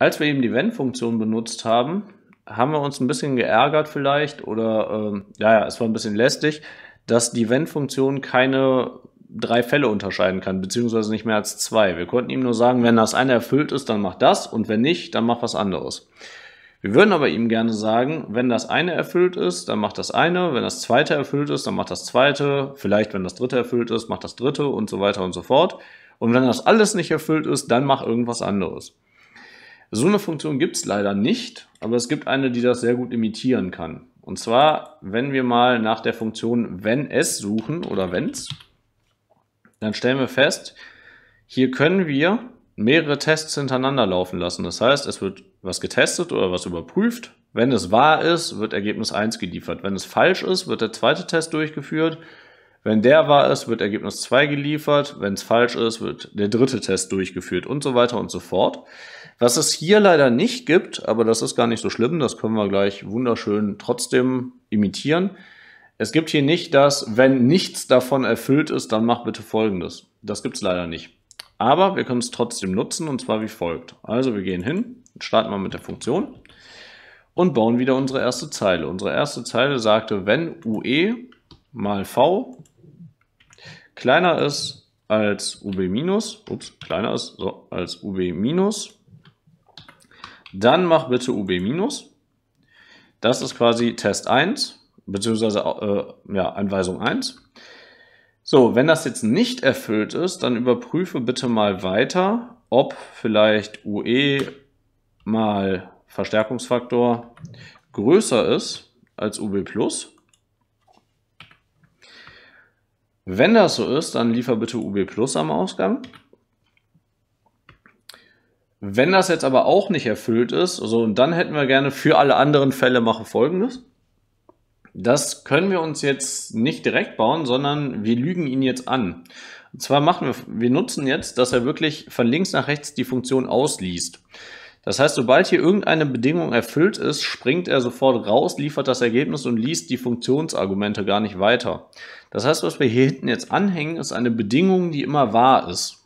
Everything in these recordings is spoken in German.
als wir eben die Wenn-Funktion benutzt haben, haben wir uns ein bisschen geärgert vielleicht oder ähm, ja, es war ein bisschen lästig, dass die Wenn-Funktion keine drei Fälle unterscheiden kann, beziehungsweise nicht mehr als zwei. Wir konnten ihm nur sagen, wenn das eine erfüllt ist, dann mach das und wenn nicht, dann mach was anderes. Wir würden aber ihm gerne sagen, wenn das eine erfüllt ist, dann macht das eine, wenn das zweite erfüllt ist, dann macht das zweite, vielleicht wenn das dritte erfüllt ist, macht das dritte und so weiter und so fort. Und wenn das alles nicht erfüllt ist, dann mach irgendwas anderes. So eine Funktion gibt es leider nicht, aber es gibt eine, die das sehr gut imitieren kann. Und zwar, wenn wir mal nach der Funktion wenn es suchen oder wenns, dann stellen wir fest, hier können wir mehrere Tests hintereinander laufen lassen. Das heißt, es wird was getestet oder was überprüft. Wenn es wahr ist, wird Ergebnis 1 geliefert. Wenn es falsch ist, wird der zweite Test durchgeführt wenn der wahr ist, wird Ergebnis 2 geliefert. Wenn es falsch ist, wird der dritte Test durchgeführt und so weiter und so fort. Was es hier leider nicht gibt, aber das ist gar nicht so schlimm, das können wir gleich wunderschön trotzdem imitieren. Es gibt hier nicht das, wenn nichts davon erfüllt ist, dann mach bitte Folgendes. Das gibt es leider nicht. Aber wir können es trotzdem nutzen und zwar wie folgt. Also wir gehen hin, starten mal mit der Funktion und bauen wieder unsere erste Zeile. Unsere erste Zeile sagte, wenn UE mal V kleiner ist als UB minus, ups, kleiner ist so, als UB minus, dann mach bitte UB minus. Das ist quasi Test 1, beziehungsweise äh, ja, Anweisung 1. So, wenn das jetzt nicht erfüllt ist, dann überprüfe bitte mal weiter, ob vielleicht UE mal Verstärkungsfaktor größer ist als UB plus. Wenn das so ist, dann liefer bitte UB Plus am Ausgang. Wenn das jetzt aber auch nicht erfüllt ist, so und dann hätten wir gerne für alle anderen Fälle mache folgendes. Das können wir uns jetzt nicht direkt bauen, sondern wir lügen ihn jetzt an. Und zwar machen wir, wir nutzen jetzt, dass er wirklich von links nach rechts die Funktion ausliest. Das heißt, sobald hier irgendeine Bedingung erfüllt ist, springt er sofort raus, liefert das Ergebnis und liest die Funktionsargumente gar nicht weiter. Das heißt, was wir hier hinten jetzt anhängen, ist eine Bedingung, die immer wahr ist.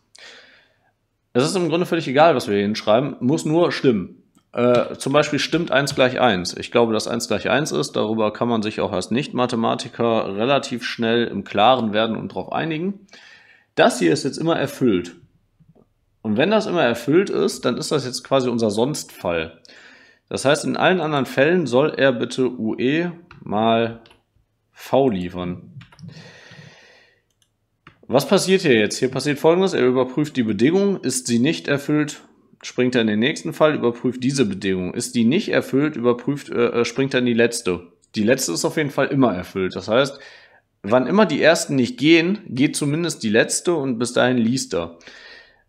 Es ist im Grunde völlig egal, was wir hier hinschreiben, muss nur stimmen. Äh, zum Beispiel stimmt 1 gleich 1. Ich glaube, dass 1 gleich 1 ist. Darüber kann man sich auch als Nicht-Mathematiker relativ schnell im Klaren werden und darauf einigen. Das hier ist jetzt immer erfüllt. Und wenn das immer erfüllt ist, dann ist das jetzt quasi unser Sonstfall. Das heißt, in allen anderen Fällen soll er bitte UE mal V liefern. Was passiert hier jetzt? Hier passiert folgendes, er überprüft die Bedingung, ist sie nicht erfüllt, springt er in den nächsten Fall, überprüft diese Bedingung. Ist die nicht erfüllt, überprüft, äh, äh springt er in die letzte. Die letzte ist auf jeden Fall immer erfüllt. Das heißt, wann immer die ersten nicht gehen, geht zumindest die letzte und bis dahin liest er.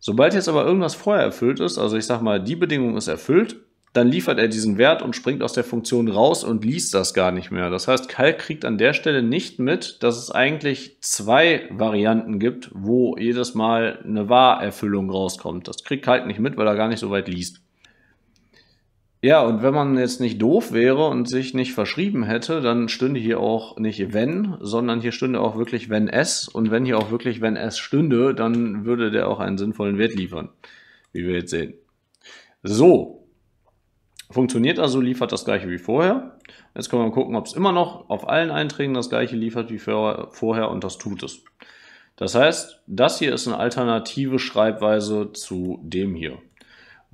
Sobald jetzt aber irgendwas vorher erfüllt ist, also ich sag mal, die Bedingung ist erfüllt, dann liefert er diesen Wert und springt aus der Funktion raus und liest das gar nicht mehr. Das heißt, Cal kriegt an der Stelle nicht mit, dass es eigentlich zwei Varianten gibt, wo jedes Mal eine Wahrerfüllung rauskommt. Das kriegt Cal nicht mit, weil er gar nicht so weit liest. Ja, und wenn man jetzt nicht doof wäre und sich nicht verschrieben hätte, dann stünde hier auch nicht wenn, sondern hier stünde auch wirklich wenn es. Und wenn hier auch wirklich wenn es stünde, dann würde der auch einen sinnvollen Wert liefern, wie wir jetzt sehen. So, Funktioniert also, liefert das gleiche wie vorher. Jetzt können wir mal gucken, ob es immer noch auf allen Einträgen das gleiche liefert wie vorher und das tut es. Das heißt, das hier ist eine alternative Schreibweise zu dem hier.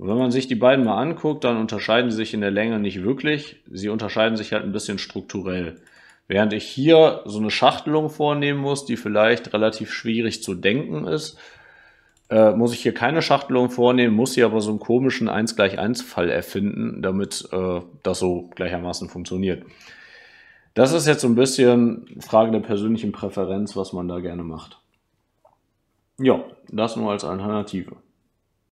Und wenn man sich die beiden mal anguckt, dann unterscheiden sie sich in der Länge nicht wirklich. Sie unterscheiden sich halt ein bisschen strukturell. Während ich hier so eine Schachtelung vornehmen muss, die vielleicht relativ schwierig zu denken ist, äh, muss ich hier keine Schachtelung vornehmen, muss hier aber so einen komischen 1 gleich 1 Fall erfinden, damit äh, das so gleichermaßen funktioniert. Das ist jetzt so ein bisschen Frage der persönlichen Präferenz, was man da gerne macht. Ja, das nur als Alternative.